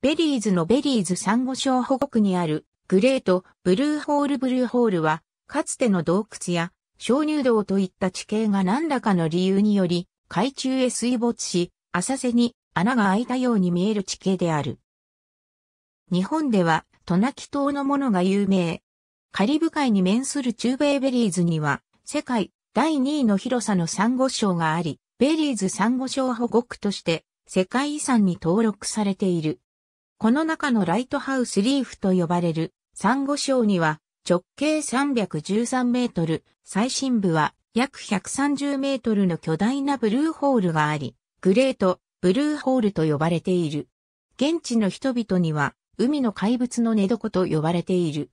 ベリーズのベリーズ珊瑚礁保護区にあるグレートブルーホールブルーホールはかつての洞窟や鍾乳洞といった地形が何らかの理由により海中へ水没し浅瀬に穴が開いたように見える地形である。日本ではトナキ島のものが有名。カリブ海に面する中米ベリーズには世界第2位の広さの珊瑚礁があり、ベリーズ珊瑚礁保護区として世界遺産に登録されている。この中のライトハウスリーフと呼ばれる、サンゴ礁には直径313メートル、最深部は約130メートルの巨大なブルーホールがあり、グレート、ブルーホールと呼ばれている。現地の人々には、海の怪物の寝床と呼ばれている。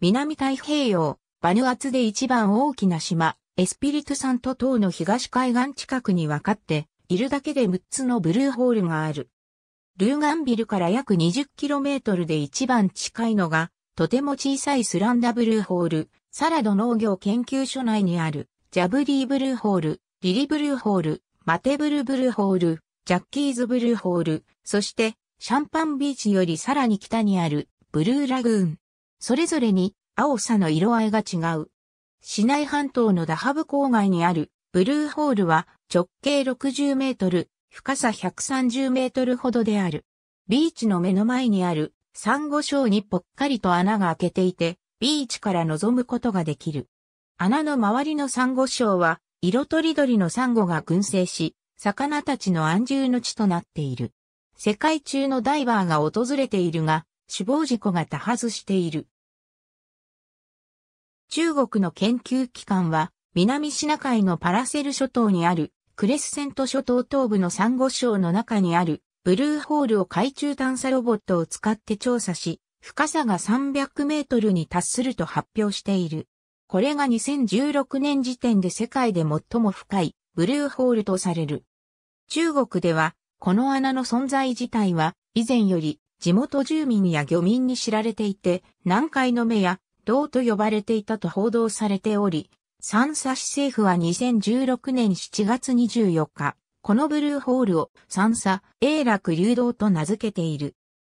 南太平洋、バヌアツで一番大きな島、エスピリトサント島の東海岸近くに分かって、いるだけで6つのブルーホールがある。ルーガンビルから約 20km で一番近いのが、とても小さいスランダブルーホール、サラド農業研究所内にある、ジャブリーブルーホール、リリブルーホール、マテブルブルーホール、ジャッキーズブルーホール、そして、シャンパンビーチよりさらに北にある、ブルーラグーン。それぞれに、青さの色合いが違う。市内半島のダハブ郊外にある、ブルーホールは、直径60メートル、深さ130メートルほどである。ビーチの目の前にある、サンゴ礁にぽっかりと穴が開けていて、ビーチから望むことができる。穴の周りのサンゴ礁は、色とりどりのサンゴが群生し、魚たちの安住の地となっている。世界中のダイバーが訪れているが、死亡事故が多発している。中国の研究機関は、南シナ海のパラセル諸島にあるクレスセント諸島東部のサンゴ礁の中にあるブルーホールを海中探査ロボットを使って調査し、深さが300メートルに達すると発表している。これが2016年時点で世界で最も深いブルーホールとされる。中国では、この穴の存在自体は以前より地元住民や漁民に知られていて、南海の目や銅と呼ばれていたと報道されており、三佐市政府は2016年7月24日、このブルーホールを三佐永楽流動と名付けている。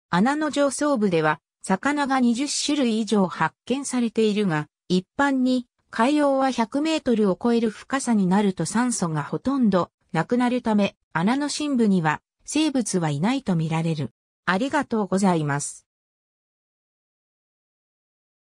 穴の上層部では、魚が20種類以上発見されているが、一般に海洋は100メートルを超える深さになると酸素がほとんどなくなるため、穴の深部には生物はいないと見られる。ありがとうございます。